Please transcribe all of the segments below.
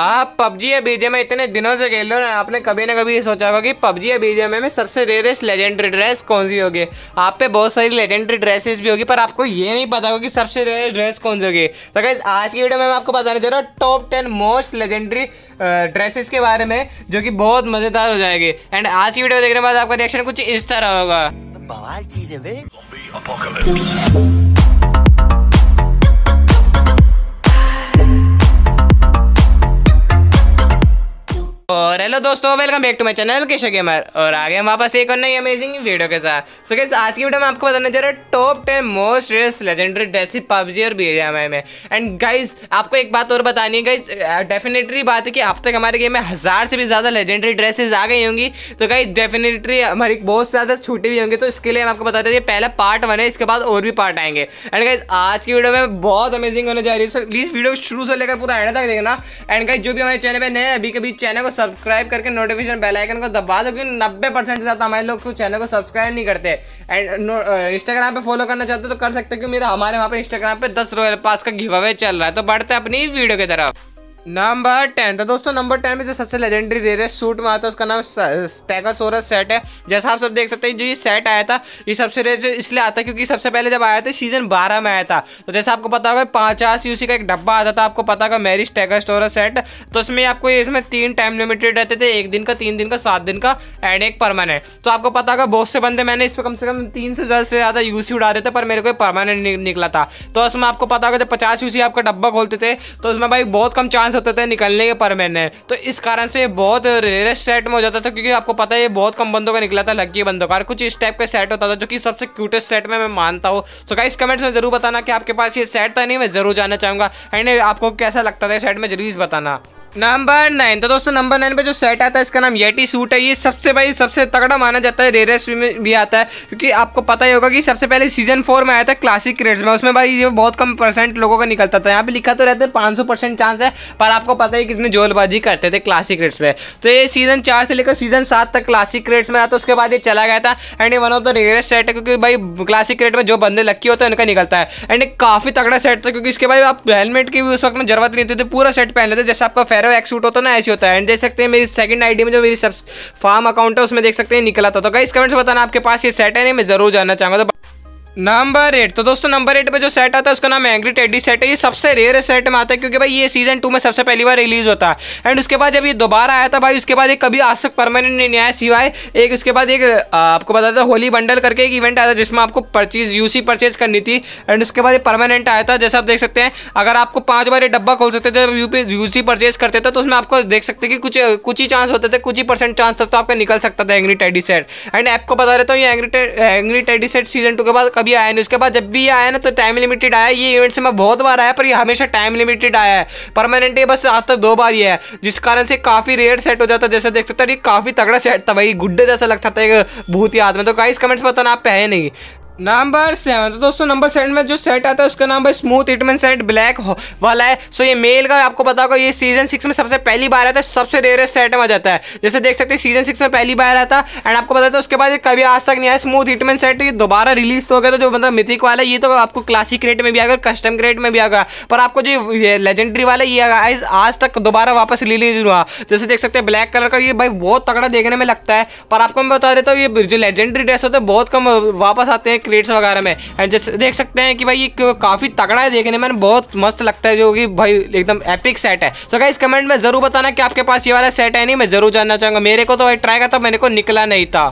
आप पबजी या में इतने दिनों से खेल रहे हो आपने कभी ना कभी ये सोचा होगा कि पबजी या बीजे में सबसे रेयरेस्ट लेजेंडरी ड्रेस कौन सी होगी आप पे बहुत सारी लेजेंडरी ड्रेसेस भी होगी पर आपको ये नहीं पता होगा कि सबसे रेयर ड्रेस कौन सी होगी तो क्या आज की वीडियो में मैं आपको बताने दे रहा हूँ top ten most legendary dresses के बारे में जो कि बहुत मज़ेदार हो जाएगी एंड आज की वीडियो देखने के बाद आपका रिएक्शन कुछ इस तरह होगा चीज़ है और हेलो दोस्तों welcome back to my channel केशा गेमर और आ गए हम वापस एक और नई अमेजिंग वीडियो के साथ सो so, आज की वीडियो में आपको बताने जा रहा है top ten most rare legendary dresses PUBG और बी में एंड गाइज आपको एक बात और बतानी है गाइज डेफिनेटली बात है कि अब तक हमारे गेम में हज़ार से भी ज़्यादा लेजेंडरी ड्रेसेज आ गई होंगी तो गाइज डेफिनेटली हमारी बहुत ज़्यादा छूटी भी होंगी तो इसके लिए हम आपको बता दें पहला पार्ट वन है इसके बाद और भी पार्ट आएंगे एंड गाइज आज की वीडियो में बहुत अमेजिंग होने जा रही है सो प्लीज़ वीडियो शुरू से लेकर पूरा एंड तक देखना एंड गाइज जो भी हमारे चैनल पर नए अभी कभी चैनल को सब्सक्राइब करके नोटिफिकेशन बेल आइकन को दबा दो क्योंकि नब्बे परसेंट से ज़्यादा हमारे लोग चैनल को सब्सक्राइब नहीं करते एंड इंस्टाग्राम uh, पे फॉलो करना चाहते हो तो कर सकते हो क्योंकि मेरा हमारे वहाँ पे इंस्टाग्राम पे दस रोयल पास का घिवावे चल रहा है तो बढ़ते अपनी वीडियो की तरफ नंबर टेन तो दोस्तों नंबर टेन में जो सबसे लेजेंडरी रेयर सूट में आता है उसका नाम स्टेगासोरस सेट है जैसा आप सब देख सकते हैं जो ये सेट आया था ये सबसे रेयर इसलिए आता है क्योंकि सबसे पहले जब आया था सीजन बारह में आया था तो जैसा आपको पता होगा पचास यूसी का एक डब्बा आता था आपको पता होगा मेरी स्टेगासोरस सेट तो उसमें आपको इसमें तीन टाइम लिमिटेड रहते थे एक दिन का तीन दिन का सात दिन का एंड एक परमानेंट तो आपको पता होगा बहुत से बंदे मैंने इस पर कम से कम तीन से ज़्यादा से ज़्यादा सी उड़ा देते पर मेरे को परमानेंट निकला था तो उसमें आपको पता होगा जब पचास सी आपका डब्बा खोलते थे तो उसमें भाई बहुत कम चांस चांस होते थे निकलने के पर मैंने तो इस कारण से बहुत रेयरेस्ट सेट में हो जाता था क्योंकि आपको पता है ये बहुत कम बंदों का निकला था लकी बंदों का कुछ इस टाइप का सेट होता था जो कि सबसे क्यूटेस्ट सेट में मैं मानता हूँ तो क्या कमेंट्स में जरूर बताना कि आपके पास ये सेट था नहीं मैं जरूर जानना चाहूंगा एंड आपको कैसा लगता था सेट में जरूर बताना नंबर नाइन तो दोस्तों नंबर नाइन पे जो सेट आता है इसका नाम येटी सूट है ये सबसे भाई सबसे तगड़ा माना जाता है रेरेस्ट में भी आता है क्योंकि आपको पता ही होगा कि सबसे पहले सीजन फोर में आया था क्लासिक क्रेड्स में उसमें भाई ये बहुत कम परसेंट लोगों का निकलता था यहाँ पे लिखा तो रहता है पाँच परसेंट चांस है पर आपको पता ही कितनी जोलबाजी करते थे क्लासिक रेट्स में तो ये सीजन चार से लेकर सीजन सात तक क्लासिक क्रेड्स में आता उसके बाद ये चला गया था and one of the rarest set है क्योंकि भाई क्लासिक रेड में जो बंदे लक्की होते हैं उनका निकलता है एंड काफ़ी तगड़ा सेट था क्योंकि इसके बाद आप हेलमेट की भी उस वक्त में जरूरत नहीं होती थी तो पूरा सेट पहन लेते जैसे आपका एरो एक्सूट होता ना ऐसे होता है एंड देख सकते हैं मेरी सेकंड आईडी में जो मेरी फार्म अकाउंट है उसमें देख सकते हैं निकला था तो गाइस कमेंट्स बताना आपके पास ये सेट है नहीं मैं जरूर जानना चाहूंगा तो नंबर एट तो दोस्तों नंबर एट पे जो सेट आता है उसका नाम एंग्री टेडी सेट है ये सबसे रेयर सेट में आता है क्योंकि भाई ये सीजन टू में सबसे पहली बार रिलीज होता है एंड उसके बाद जब ये दोबारा आया था भाई उसके बाद ये कभी आज तक परमानेंट नहीं आया सिवाय एक उसके बाद एक आपको बता था होली बंडल करके एक इवेंट आया था जिसमें आपको परचेज यू परचेज करनी थी एंड उसके बाद ये परमानेंट आया था जैसे आप देख सकते हैं अगर आपको पाँच बार ये डब्बा खोल सकते थे यूपी यू सी परचेज करते थे तो उसमें आपको देख सकते कि कुछ कुछ ही चांस होते थे कुछ ही परसेंट चांस तक तो आपका निकल सकता था एंग्री टेडी सेट एंड आपको बता देता हूँ ये angry teddy set season two के बाद कभी आया नहीं उसके बाद जब भी आया ना तो टाइम लिमिटेड आया ये इवेंट से मैं बहुत बार आया पर ये हमेशा टाइम लिमिटेड आया है परमानेंट ये बस आज तक दो बार ही है जिस कारण से काफ़ी रेयर सेट हो जाता है जैसे देख सकते हो ये काफ़ी तगड़ा सेट था भाई गुड्डे जैसा लगता था एक भूत याद में तो इस कमेंट्स बताना आप पे है नहीं नंबर सेवन तो दोस्तों नंबर सेवन में जो सेट आता है उसका नाम भाई स्मूथ ट्रीटमेंट सेट ब्लैक वाला है सो ये मेल का आपको पता होगा ये सीजन सिक्स में सबसे पहली बार आता है सबसे रेयरेस्ट सेट में जाता है जैसे देख सकते हैं सीजन सिक्स में पहली बार आया था एंड आपको पता था तो उसके बाद ये कभी आज तक नहीं आया स्मूथ ट्रीटमेंट सेट ये दोबारा रिलीज तो हो गया तो जो मतलब मिथिक वाला ये तो आपको क्लासिक रेट में भी आएगा कस्टम रेट में भी आएगा पर आपको जो लेजेंडरी वाला ये आज तक दोबारा वापस रिलीज हुआ जैसे देख सकते हैं ब्लैक कलर का ये भाई बहुत तगड़ा देखने में लगता है पर आपको मैं बता देता हूँ ये जो लेजेंडरी ड्रेस होते हैं बहुत कम वापस आते हैं क्रेट्स वगैरह में एंड जैसे देख सकते हैं कि भाई ये काफ़ी तगड़ा है देखने में बहुत मस्त लगता है जो कि भाई एकदम एपिक सेट है सो इस कमेंट में ज़रूर बताना कि आपके पास ये वाला सेट है नहीं मैं ज़रूर जानना चाहूंगा मेरे को तो भाई ट्राई करता मेरे को निकला नहीं था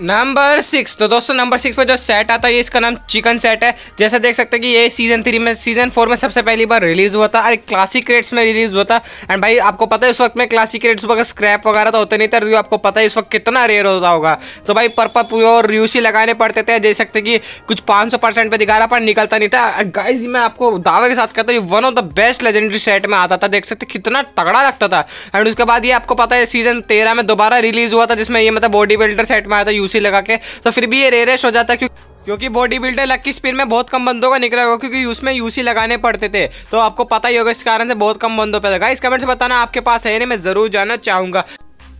नंबर सिक्स तो दोस्तों नंबर सिक्स पर जो सेट आता है इसका नाम चिकन सेट है जैसा देख सकते हैं कि ये सीजन थ्री में सीजन फोर में सबसे पहली बार रिलीज हुआ था और क्लासिक रेट्स में रिलीज हुआ था एंड भाई आपको पता है इस वक्त में क्लासिक रेट्स अगर स्क्रैप वगैरह तो होते नहीं थे तो आपको पता है इस वक्त कितना रेयर होता होगा तो भाई पर्पल और यूसी लगाने पड़ते थे देख सकते कि कुछ पाँच सौ परसेंट पर दिखा रहा पर निकलता नहीं था गाइज मैं आपको दावे के साथ कहता हूँ one of the best legendary set में आता था देख सकते कितना तगड़ा लगता था एंड उसके बाद ये आपको पता है सीजन तेरह में दोबारा रिलीज हुआ था जिसमें ये मतलब बॉडी बिल्डर सेट में आया था यूसी लगा के तो फिर भी ये रेरेश हो जाता है क्योंकि बॉडी बिल्डर लक्की स्पिन में बहुत कम बंदों का निकला होगा क्योंकि उसमें यूसी लगाने पड़ते थे तो आपको पता ही होगा इस कारण से बहुत कम बंदों पर लगा इस कमेंट से बताना आपके पास है नहीं मैं जरूर जाना चाहूंगा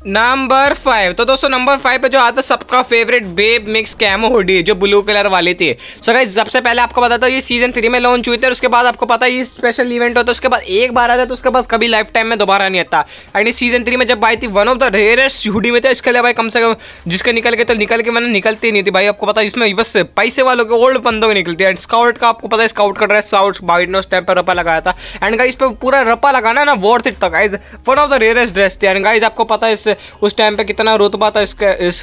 नंबर फाइव तो दोस्तों नंबर फाइव पे जो आता है सबका favourite Bape mix camo hoodie जो ब्लू कलर वाली थी सो गाइज सबसे पहले आपको पता था ये सीजन थ्री में लॉन्च हुई थी और उसके बाद आपको पता ये स्पेशल इवेंट होता है उसके बाद एक बार आता है तो उसके बाद कभी लाइफ टाइम में दोबारा नहीं आता एंड सीजन थ्री में जब आई थी one of the rarest hoodie में था इसके लिए भाई कम से कम जिसके निकल के तो निकल के मैंने निकलती नहीं थी भाई आपको पता इसमें बस पैसे वालों के ओल्ड बंदों की निकलती है स्काउट का आपको पता है स्काउट का ड्रेस स्काउट वाइट नो स्टैप पर रपा लगाया था एंड गाइज पर पूरा रपा लगाना ना वर्थ इट था guys one of the rarest dress थी एंड गाइज आपको पता है इससे उस टाइम पे कितना रुतबा था इसके इस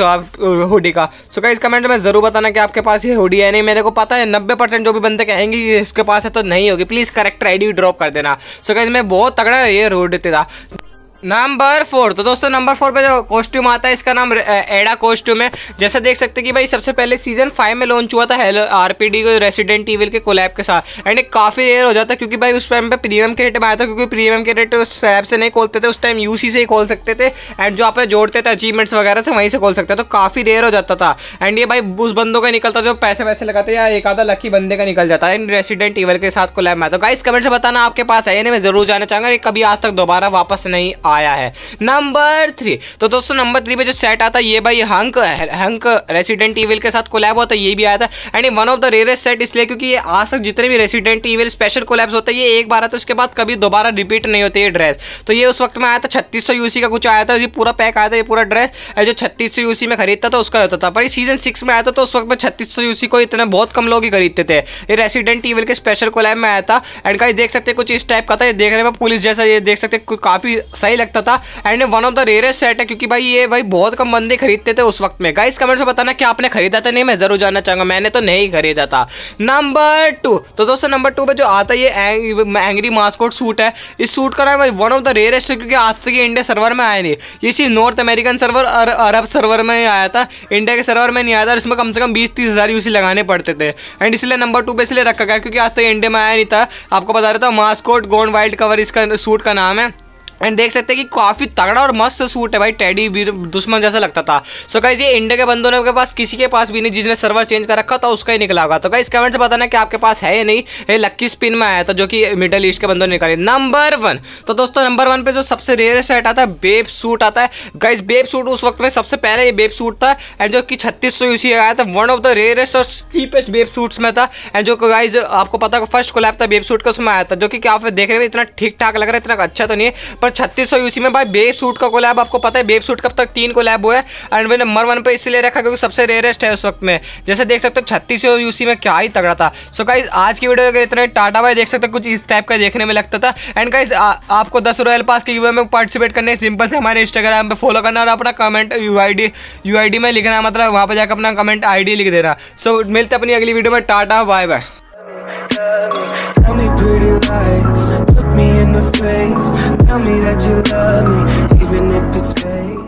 हुडी का सो गाइज कमेंट में ज़रूर बताना कि आपके पास ये हुडी है नहीं मेरे को पता है नब्बे परसेंट जो भी बंदे कहेंगे कि इसके पास है तो नहीं होगी प्लीज़ करेक्ट आई ड्रॉप कर देना सो गाइज मैं बहुत तगड़ा ये हुडी था नंबर फोर तो दोस्तों नंबर फोर पे जो कॉस्ट्यूम आता है इसका नाम एडा कॉस्ट्यूम है जैसे देख सकते हैं कि भाई सबसे पहले सीजन फाइव में लॉन्च हुआ था हेलो आरपीडी को रेसिडेंट ईविल के कोलैब के साथ एंड काफ़ी रेयर हो जाता है क्योंकि भाई उस टाइम पे प्रीमियम के रेट में आया था क्योंकि प्रीमियम के रेट उस ऐप से नहीं खोलते थे उस टाइम यू से ही खोल सकते थे एंड जो आप जोड़ते थे अचीवमेंट्स वगैरह से वहीं से खोल सकते तो काफ़ी रेयर हो जाता था एंड ये भाई उस बंदों का निकलता जो पैसे वैसे लगाते या एक आधा लकी बंदे का निकल जाता है एंड रेसिडेंट ईवल के साथ कोलैब में आता गाइस कमेंट से बताना आपके पास है नहीं मैं जरूर जाना चाहूँगा कभी आज तक दोबारा वापस नहीं आ आया है नंबर थ्री तो दोस्तों नंबर थ्री पे जो सेट आता है ये भाई हंक हंक रेसिडेंट ईविल के साथ कोलैब होता है ये भी आया था and one of the rarest set इसलिए क्योंकि ये आज तक जितने भी रेसिडेंट ईविल स्पेशल कोलैब्स होते हैं ये एक बार आता है उसके बाद कभी दोबारा रिपीट नहीं होती ये ड्रेस तो ये उस वक्त में आया था छत्तीस सौ यूसी का कुछ आया था ये पूरा पैक आया था ये पूरा ड्रेस जो छत्तीस सौ यूसी में खरीदता था उसका होता था पर सीजन सिक्स में आया था तो उस वक्त में छत्तीस सौ यूसी को इतने बहुत कम लोग ही खरीदते थे ये रेसिडेंट ईविल के स्पेशल कोलैब में आया था एंड का देख सकते कुछ इस टाइप का था ये देखने में पुलिस जैसा ये देख सकते काफ़ी सही लगता था and one of the rarest set है क्योंकि भाई ये भाई बहुत कम बंदे खरीदते थे उस वक्त में गाइस कमेंट से बताना कि आपने खरीदा था नहीं मैं जरूर जानना चाहूंगा मैंने तो नहीं खरीदा था नंबर टू तो दोस्तों नंबर टू पर जो आता है ये एंग्री मास्कोट सूट है इस सूट का ना भाई वन ऑफ द रेयरेस्ट है क्योंकि आज तक ये इंडिया सर्वर में आया नहीं ये सिर्फ नॉर्थ अमेरिकन सर्वर और अरब सर्वर में ही आया था इंडिया के सर्वर में नहीं आया था इसमें कम से कम बीस तीस हज़ार यूसी लगाने पड़ते थे एंड इसलिए नंबर टू पे इसलिए रखा गया क्योंकि आज तक इंडिया में आया नहीं था आपको बता रहा था मास्कोट गोन वाइल्ड कवर इसका सूट का नाम है एंड देख सकते हैं कि काफ़ी तगड़ा और मस्त सूट है भाई टेडी वीर दुश्मन जैसा लगता था सो so, ये इंडिया के बंदों के पास किसी के पास भी नहीं जिसने सर्वर चेंज कर रखा था उसका ही निकला होगा तो इस कमेंट से बताना कि आपके पास है या नहीं ये लक्की स्पिन में आया था जो कि मिडल ईस्ट के बंदों ने निकाली नंबर वन तो दोस्तों नंबर वन पे जो सबसे रेयर सेट आता है बेब सूट आता है गाइज बेब सूट उस वक्त में सबसे पहले ये बेब सूट था एंड जो कि छत्तीस सौ यूसी आया था वन ऑफ द रेयरस्ट और चीपेस्ट बेब सूट्स में था एंड जो गाइज आपको पता फर्स्ट कोलैप था बेब सूट का उसमें आया था जो कि आप आप रहे हैं इतना ठीक ठाक लग रहा है इतना अच्छा तो नहीं है पर छत्तीस सौ यूसी में भाई बेब सूट का कोलैब आपको पता है बेब सूट कब तक तीन कोलैब हुआ है एंड मैंने नंबर वन पर इसलिए रखा क्योंकि सबसे रेयरेस्ट है उस वक्त में जैसे देख सकते हो छत्तीस सौ यूसी में क्या ही तगड़ा था सो गाइज आज की वीडियो इतने टाटा भाई देख सकते कुछ इस टाइप का देखने में लगता था एंड गाइज आपको दस रॉयल पास के यू में पार्टिसिपेट करने सिंपल से हमारे इंस्टाग्राम पर फॉलो करना और अपना कमेंट यू आई डी में लिखना मतलब वहाँ पर जाकर अपना कमेंट आई लिख देना सो मिलते अपनी अगली वीडियो में tata bye bye in the face Tell me that you love me, even if it's fake